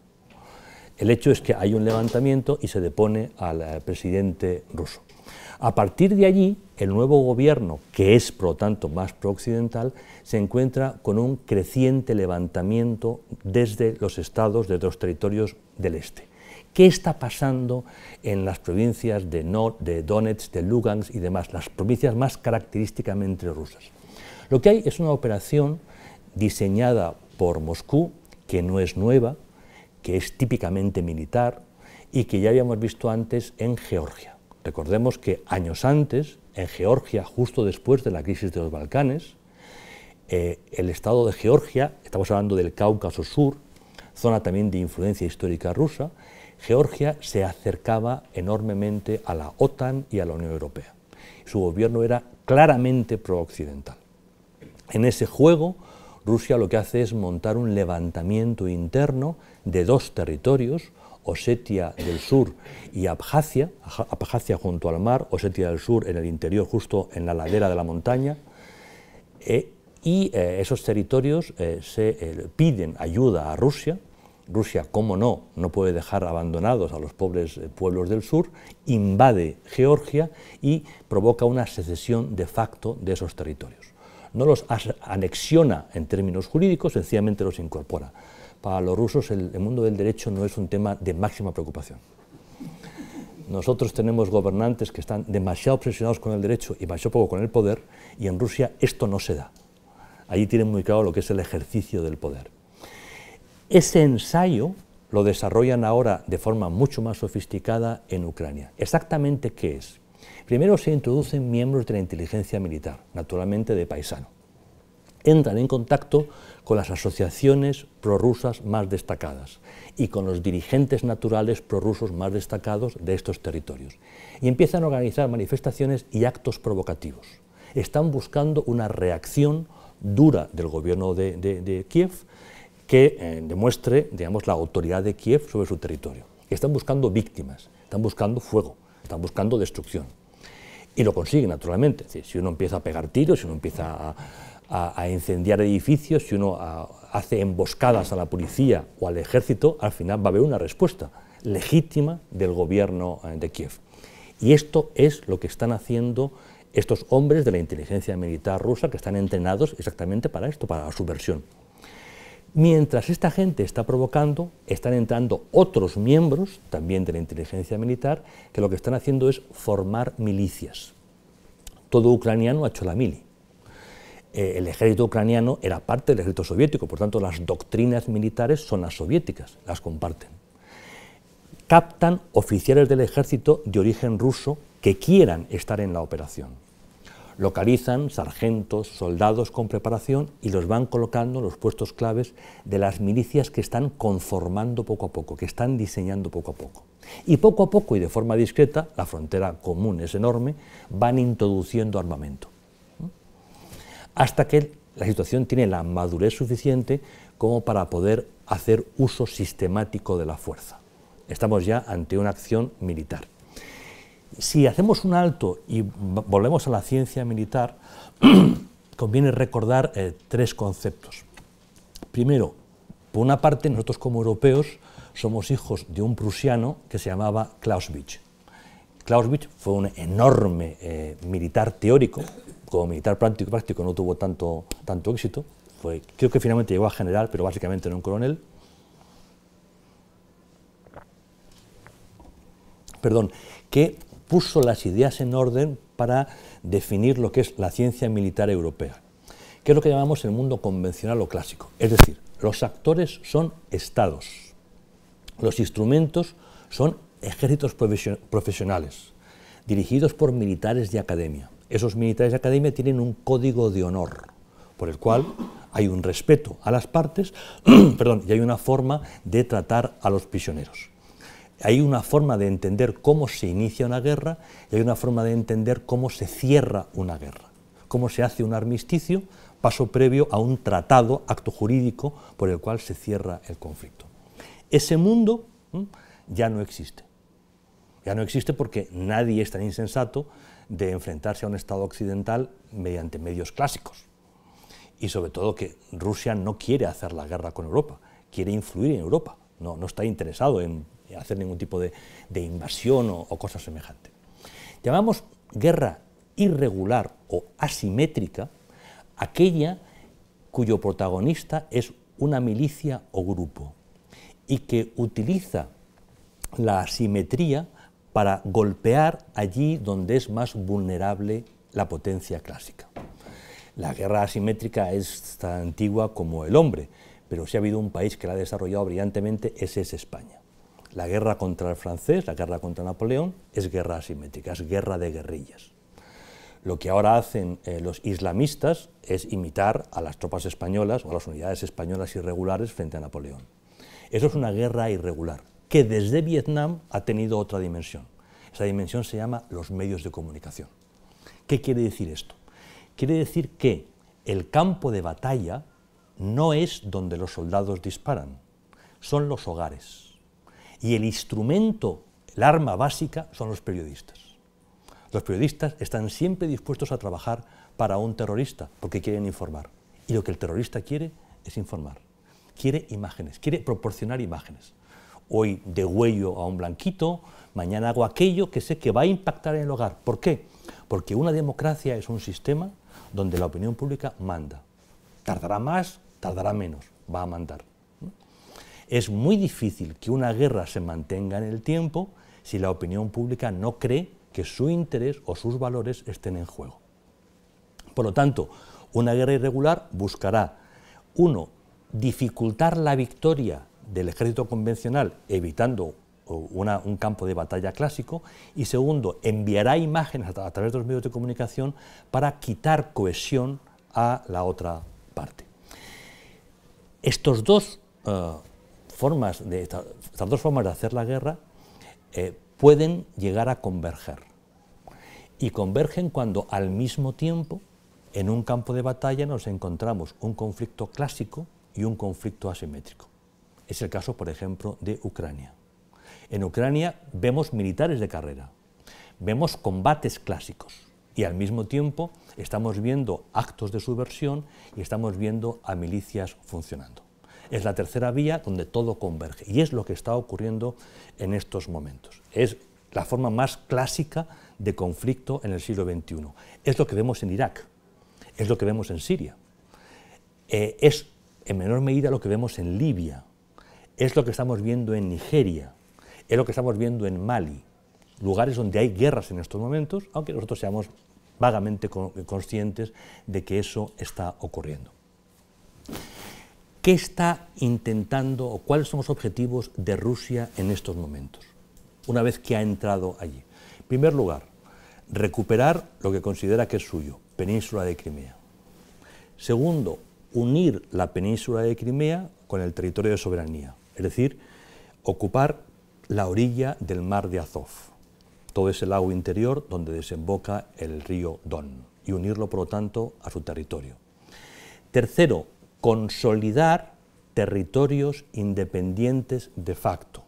El hecho es que hay un levantamiento y se depone al eh, presidente ruso. A partir de allí, el nuevo gobierno, que es por lo tanto más prooccidental, se encuentra con un creciente levantamiento desde los estados, desde los territorios del este. ¿Qué está pasando en las provincias de, Donetsk, de Lugansk y demás, las provincias más característicamente rusas? Lo que hay es una operación diseñada por Moscú, que no es nueva, que es típicamente militar y que ya habíamos visto antes en Georgia. Recordemos que años antes, en Georgia, justo después de la crisis de los Balcanes, eh, el Estado de Georgia, estamos hablando del Cáucaso Sur, zona también de influencia histórica rusa, Georgia se acercaba enormemente a la OTAN y a la Unión Europea. Su gobierno era claramente prooccidental. En ese juego, Rusia lo que hace es montar un levantamiento interno de dos territorios, Osetia del Sur y Abjasia, Abjasia junto al mar, Osetia del Sur en el interior, justo en la ladera de la montaña, eh, y eh, esos territorios eh, se piden ayuda a Rusia, Rusia, cómo no, no puede dejar abandonados a los pobres eh, pueblos del sur, invade Georgia y provoca una secesión de facto de esos territorios. No los anexiona en términos jurídicos, sencillamente los incorpora. Para los rusos el, mundo del derecho no es un tema de máxima preocupación. Nosotros tenemos gobernantes que están demasiado obsesionados con el derecho y demasiado poco con el poder, y en Rusia esto no se da. Allí tienen muy claro lo que es el ejercicio del poder. Ese ensayo lo desarrollan ahora de forma mucho más sofisticada en Ucrania. ¿Exactamente qué es? Primero se introducen miembros de la inteligencia militar, naturalmente de paisano. Entran en contacto con las asociaciones prorrusas más destacadas y con los dirigentes naturales prorrusos más destacados de estos territorios. Y empiezan a organizar manifestaciones y actos provocativos. Están buscando una reacción dura del gobierno de, de Kiev que eh, demuestre digamos, la autoridad de Kiev sobre su territorio. Están buscando víctimas, están buscando fuego, están buscando destrucción. Y lo consiguen, naturalmente. si uno empieza a pegar tiros, si uno empieza a, incendiar edificios, si uno hace emboscadas a la policía o al ejército, al final va a haber una respuesta legítima del gobierno eh, de Kiev. Y esto es lo que están haciendo estos hombres de la inteligencia militar rusa que están entrenados exactamente para esto, para la subversión. Mientras esta gente está provocando, están entrando otros miembros, también de la inteligencia militar, que lo que están haciendo es formar milicias. Todo ucraniano ha hecho la mili. Eh, el ejército ucraniano era parte del ejército soviético, por tanto las doctrinas militares son las soviéticas, las comparten. Captan oficiales del ejército de origen ruso que quieran estar en la operación localizan sargentos, soldados con preparación y los van colocando en los puestos claves de las milicias que están conformando poco a poco, que están diseñando poco a poco. Y poco a poco y de forma discreta, la frontera común es enorme, van introduciendo armamento. Hasta que la situación tiene la madurez suficiente como para poder hacer uso sistemático de la fuerza. Estamos ya ante una acción militar si hacemos un alto y volvemos a la ciencia militar, conviene recordar eh, tres conceptos. Primero, por una parte, nosotros como europeos somos hijos de un prusiano que se llamaba Clausewitz. Clausewitz fue un enorme eh, militar teórico, como militar práctico, práctico no tuvo tanto, tanto éxito, creo que finalmente llegó a general, pero básicamente era un coronel. Perdón, que puso las ideas en orden para definir lo que es la ciencia militar europea, que es lo que llamamos el mundo convencional o clásico. Es decir, los actores son estados, los instrumentos son ejércitos profesionales, dirigidos por militares de academia. Esos militares de academia tienen un código de honor, por el cual hay un respeto a las partes perdón, y hay una forma de tratar a los prisioneros. Hay una forma de entender cómo se inicia una guerra y hay una forma de entender cómo se cierra una guerra, cómo se hace un armisticio, paso previo a un tratado, acto jurídico, por el cual se cierra el conflicto. Ese mundo ya no existe. Ya no existe porque nadie es tan insensato de enfrentarse a un Estado occidental mediante medios clásicos. Y sobre todo que Rusia no quiere hacer la guerra con Europa, quiere influir en Europa, no, no está interesado en eh, hacer ningún tipo de, invasión o, o cosa semejante. Llamamos guerra irregular o asimétrica aquella cuyo protagonista es una milicia o grupo y que utiliza la asimetría para golpear allí donde es más vulnerable la potencia clásica. La guerra asimétrica es tan antigua como el hombre, pero si ha habido un país que la ha desarrollado brillantemente, ese es España. La guerra contra el francés, la guerra contra Napoleón, es guerra asimétrica, es guerra de guerrillas. Lo que ahora hacen eh, los islamistas es imitar a las tropas españolas o a las unidades españolas irregulares frente a Napoleón. Eso es una guerra irregular, que desde Vietnam ha tenido otra dimensión. Esa dimensión se llama los medios de comunicación. ¿Qué quiere decir esto? Quiere decir que el campo de batalla no es donde los soldados disparan, son los hogares. Y el instrumento, el arma básica, son los periodistas. Los periodistas están siempre dispuestos a trabajar para un terrorista, porque quieren informar. Y lo que el terrorista quiere es informar. Quiere imágenes, quiere proporcionar imágenes. Hoy de degüello a un blanquito, mañana hago aquello que sé que va a impactar en el hogar. ¿Por qué? Porque una democracia es un sistema donde la opinión pública manda. Tardará más, tardará menos, va a mandar. Es muy difícil que una guerra se mantenga en el tiempo si la opinión pública no cree que su interés o sus valores estén en juego. Por lo tanto, una guerra irregular buscará, uno, dificultar la victoria del ejército convencional, evitando un campo de batalla clásico, y segundo, enviará imágenes a, través de los medios de comunicación para quitar cohesión a la otra parte. Estos dos ah, estas, dos formas de hacer la guerra eh, pueden llegar a converger. Y convergen cuando al mismo tiempo en un campo de batalla nos encontramos un conflicto clásico y un conflicto asimétrico. Es el caso, por ejemplo, de Ucrania. En Ucrania vemos militares de carrera, vemos combates clásicos y al mismo tiempo estamos viendo actos de subversión y estamos viendo a milicias funcionando. Es la tercera vía donde todo converge y es lo que está ocurriendo en estos momentos. Es la forma más clásica de conflicto en el siglo XXI. Es lo que vemos en Irak, es lo que vemos en Siria, eh, es en menor medida lo que vemos en Libia, es lo que estamos viendo en Nigeria, es lo que estamos viendo en Mali, lugares donde hay guerras en estos momentos, aunque nosotros seamos vagamente conscientes de que eso está ocurriendo. ¿Qué está intentando o cuáles son los objetivos de Rusia en estos momentos, una vez que ha entrado allí? En primer lugar, recuperar lo que considera que es suyo, península de Crimea. Segundo, unir la península de Crimea con el territorio de soberanía, es decir, ocupar la orilla del mar de Azov, todo ese lago interior donde desemboca el río Don, y unirlo, por lo tanto, a su territorio. Tercero, consolidar territorios independientes de facto.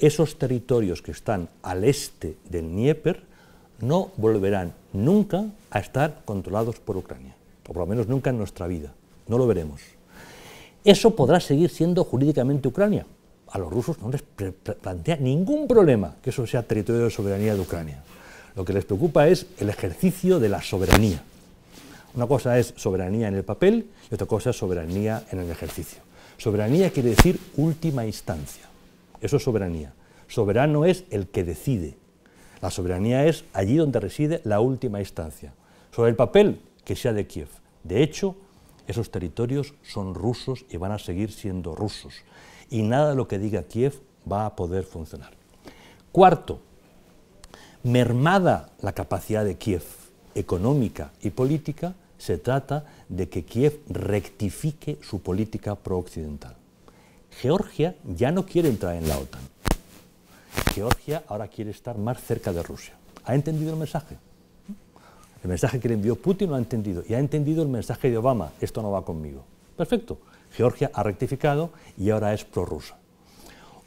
esos territorios que están al este del Dnieper no volverán nunca a estar controlados por Ucrania, o por lo menos nunca en nuestra vida, no lo veremos. Eso podrá seguir siendo jurídicamente Ucrania. A los rusos no les plantea ningún problema que eso sea territorio de soberanía de Ucrania. Lo que les preocupa es el ejercicio de la soberanía. Una cosa es soberanía en el papel y otra cosa es soberanía en el ejercicio. Soberanía quiere decir última instancia. Eso es soberanía. Soberano es el que decide. La soberanía es allí donde reside la última instancia. Sobre el papel, que sea de Kiev. De hecho, esos territorios son rusos y van a seguir siendo rusos. Y nada de lo que diga Kiev va a poder funcionar. Cuarto, mermada la capacidad de Kiev económica y política se trata de que Kiev rectifique su política prooccidental. Georgia ya no quiere entrar en la OTAN. Georgia ahora quiere estar más cerca de Rusia. ¿Ha entendido el mensaje? El mensaje que le envió Putin lo ha entendido y ha entendido el mensaje de Obama, esto no va conmigo. Perfecto, Georgia ha rectificado y ahora es prorrusa.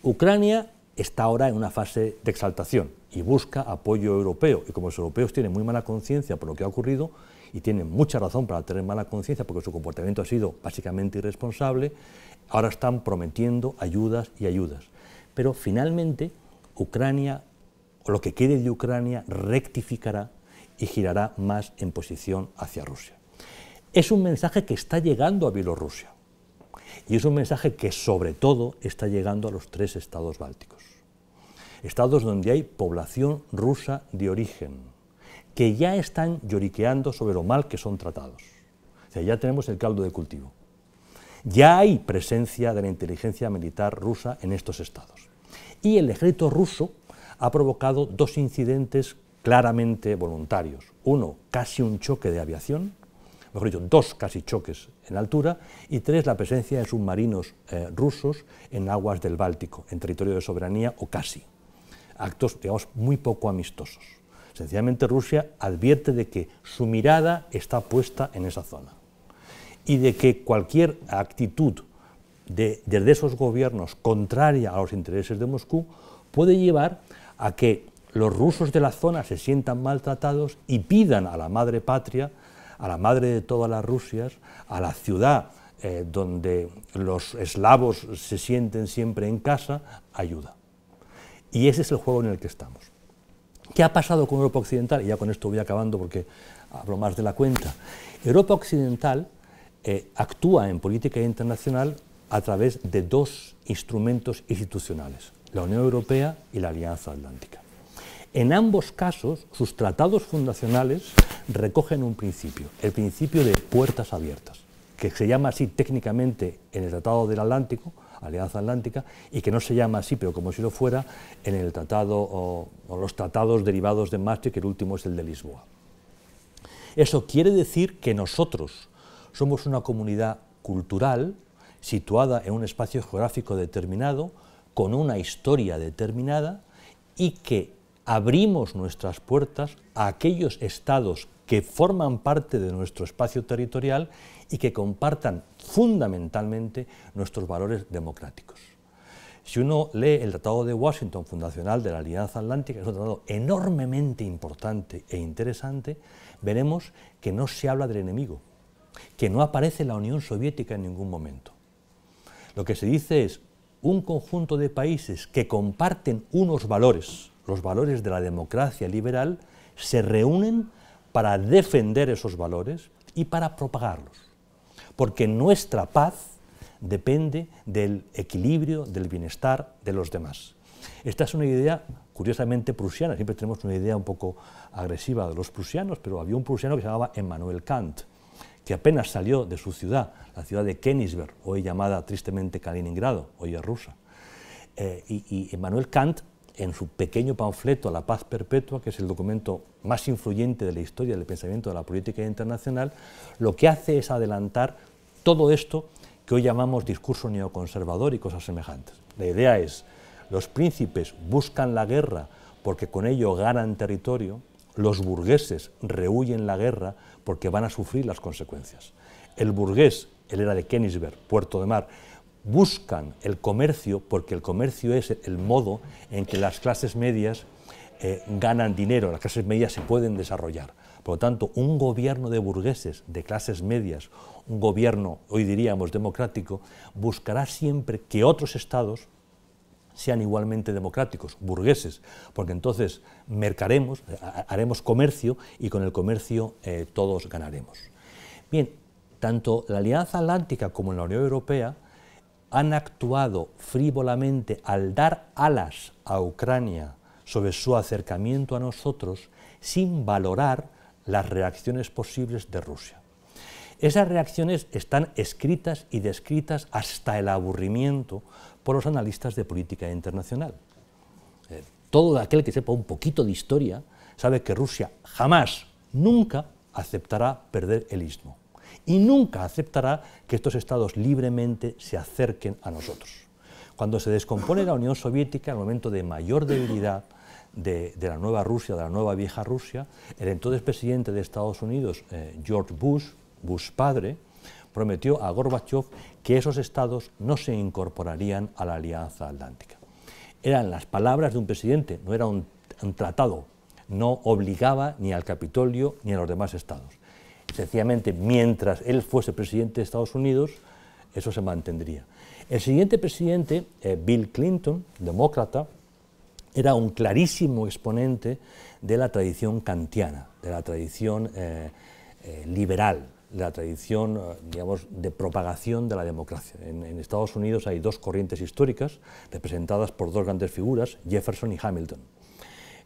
Ucrania está ahora en una fase de exaltación y busca apoyo europeo y como los europeos tienen muy mala conciencia por lo que ha ocurrido, y tienen mucha razón para tener mala conciencia porque su comportamiento ha sido básicamente irresponsable, ahora están prometiendo ayudas y ayudas. Pero finalmente Ucrania, o lo que quede de Ucrania, rectificará y girará más en posición hacia Rusia. Es un mensaje que está llegando a Bielorrusia y es un mensaje que sobre todo está llegando a los tres estados bálticos. Estados donde hay población rusa de origen, que ya están lloriqueando sobre lo mal que son tratados. O sea, ya tenemos el caldo de cultivo. Ya hay presencia de la inteligencia militar rusa en estos estados. Y el ejército ruso ha provocado dos incidentes claramente voluntarios. Uno, casi un choque de aviación, mejor dicho, dos casi choques en altura, y tres, la presencia de submarinos eh, rusos en aguas del Báltico, en territorio de soberanía o casi. Actos, digamos, muy poco amistosos. Sencillamente Rusia advierte de que su mirada está puesta en esa zona y de que cualquier actitud de, desde esos gobiernos contraria a los intereses de Moscú puede llevar a que los rusos de la zona se sientan maltratados y pidan a la madre patria, a la madre de todas las Rusias, a la ciudad eh, donde los eslavos se sienten siempre en casa, ayuda. Y ese es el juego en el que estamos. ¿Qué ha pasado con Europa Occidental? Y ya con esto voy acabando porque hablo más de la cuenta. Europa Occidental eh, actúa en política internacional a través de dos instrumentos institucionales, la Unión Europea y la Alianza Atlántica. En ambos casos, sus tratados fundacionales recogen un principio, el principio de puertas abiertas, que se llama así técnicamente en el Tratado del Atlántico, Alianza Atlántica, y que no se llama así, pero como si lo fuera, en el tratado o, los tratados derivados de Maastricht, el último es el de Lisboa. Eso quiere decir que nosotros somos una comunidad cultural situada en un espacio geográfico determinado, con una historia determinada, y que abrimos nuestras puertas a aquellos estados que forman parte de nuestro espacio territorial y que compartan fundamentalmente nuestros valores democráticos. Si uno lee el Tratado de Washington Fundacional de la Alianza Atlántica, es un tratado enormemente importante e interesante, veremos que no se habla del enemigo, que no aparece la Unión Soviética en ningún momento. Lo que se dice es un conjunto de países que comparten unos valores, los valores de la democracia liberal, se reúnen para defender esos valores y para propagarlos porque nuestra paz depende del equilibrio, del bienestar de los demás. Esta es una idea curiosamente prusiana, siempre tenemos una idea un poco agresiva de los prusianos, pero había un prusiano que se llamaba Emmanuel Kant, que apenas salió de su ciudad, la ciudad de Königsberg, hoy llamada tristemente Kaliningrado, hoy es rusa. Eh, y, y Emmanuel Kant, en su pequeño panfleto La paz perpetua, que es el documento más influyente de la historia del pensamiento de la política internacional, lo que hace es adelantar todo esto que hoy llamamos discurso neoconservador y cosas semejantes. La idea es, los príncipes buscan la guerra porque con ello ganan territorio, los burgueses rehuyen la guerra porque van a sufrir las consecuencias. El burgués, el era de Kenisberg, Puerto de Mar, buscan el comercio porque el comercio es el modo en que las clases medias eh, ganan dinero, las clases medias se pueden desarrollar. Por lo tanto, un gobierno de burgueses, de clases medias, gobierno, hoy diríamos democrático, buscará siempre que otros estados sean igualmente democráticos, burgueses, porque entonces mercaremos, haremos comercio y con el comercio eh, todos ganaremos. Bien, tanto la Alianza Atlántica como la Unión Europea han actuado frívolamente al dar alas a Ucrania sobre su acercamiento a nosotros sin valorar las reacciones posibles de Rusia. Esas reacciones están escritas y descritas hasta el aburrimiento por los analistas de política internacional. Eh, todo aquel que sepa un poquito de historia sabe que Rusia jamás, nunca aceptará perder el istmo y nunca aceptará que estos estados libremente se acerquen a nosotros. Cuando se descompone la Unión Soviética, en el momento de mayor debilidad, de, la nueva Rusia, de la nueva vieja Rusia, el entonces presidente de Estados Unidos, eh, George Bush, Bush padre, prometió a Gorbachev que esos estados no se incorporarían a la Alianza Atlántica. Eran las palabras de un presidente, no era un, tratado, no obligaba ni al Capitolio ni a los demás estados. Sencillamente, mientras él fuese presidente de Estados Unidos, eso se mantendría. El siguiente presidente, eh, Bill Clinton, demócrata, era un clarísimo exponente de la tradición kantiana, de la tradición eh, eh, liberal, la tradición eh, digamos, de propagación de la democracia. En, Estados Unidos hay dos corrientes históricas representadas por dos grandes figuras, Jefferson y Hamilton.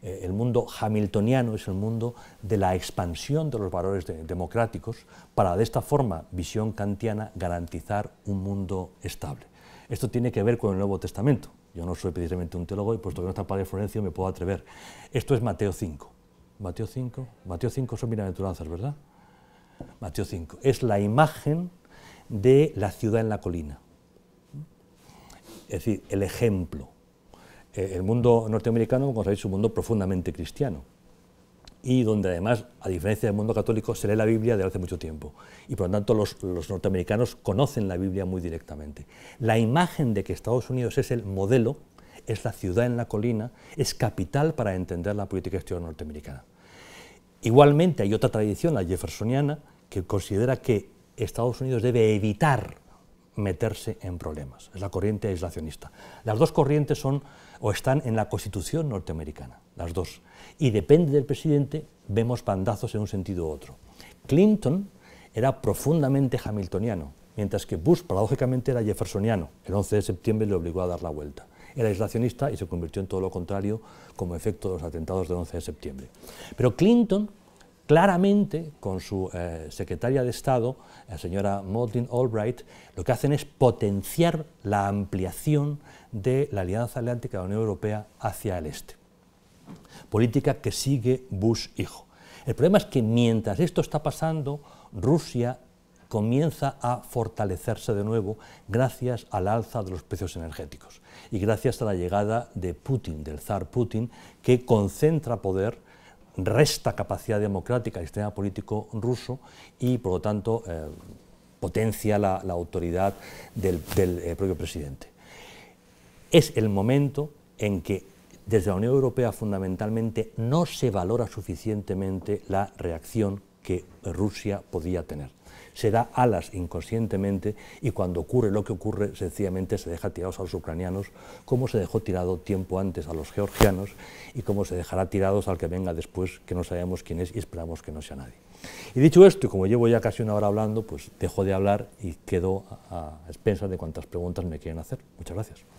Eh, el mundo hamiltoniano es el mundo de la expansión de los valores democráticos para de esta forma, visión kantiana, garantizar un mundo estable. Esto tiene que ver con el Nuevo Testamento. Yo no soy precisamente un teólogo y puesto que no está el padre Florencio me puedo atrever. Esto es Mateo 5. Mateo 5, Mateo 5 son bienaventuranzas, ¿verdad? Mateo 5, es la imagen de la ciudad en la colina. Es decir, el ejemplo. Eh, el mundo norteamericano, como sabéis, es un mundo profundamente cristiano y donde además, a diferencia del mundo católico, se lee la Biblia desde hace mucho tiempo. Y por lo tanto los, los, norteamericanos conocen la Biblia muy directamente. La imagen de que Estados Unidos es el modelo, es la ciudad en la colina, es capital para entender la política exterior norteamericana. Igualmente hay otra tradición, la jeffersoniana, que considera que Estados Unidos debe evitar meterse en problemas. Es la corriente aislacionista. Las dos corrientes son o están en la Constitución norteamericana, las dos. Y depende del presidente, vemos bandazos en un sentido u otro. Clinton era profundamente hamiltoniano, mientras que Bush paradójicamente era jeffersoniano. El 11 de septiembre le obligó a dar la vuelta era aislacionista y se convirtió en todo lo contrario como efecto de los atentados del 11 de septiembre. Pero Clinton claramente con su eh, secretaria de Estado, la señora Maudlin Albright, lo que hacen es potenciar la ampliación de la Alianza Atlántica de la Unión Europea hacia el este. Política que sigue Bush hijo. El problema es que mientras esto está pasando, Rusia comienza a fortalecerse de nuevo gracias al alza de los precios energéticos y gracias a la llegada de Putin, del zar Putin, que concentra poder resta capacidad democrática al sistema político ruso y, por lo tanto, eh, potencia la, autoridad del, eh, propio presidente. Es el momento en que desde la Unión Europea fundamentalmente no se valora suficientemente la reacción que Rusia podía tener se da alas inconscientemente y cuando ocurre lo que ocurre, sencillamente se deja tirados a los ucranianos, como se dejó tirado tiempo antes a los georgianos y como se dejará tirados al que venga después, que no sabemos quién es y esperamos que no sea nadie. Y dicho esto, y como llevo ya casi una hora hablando, pues dejo de hablar y quedo a, a expensas de cuantas preguntas me quieren hacer. Muchas gracias.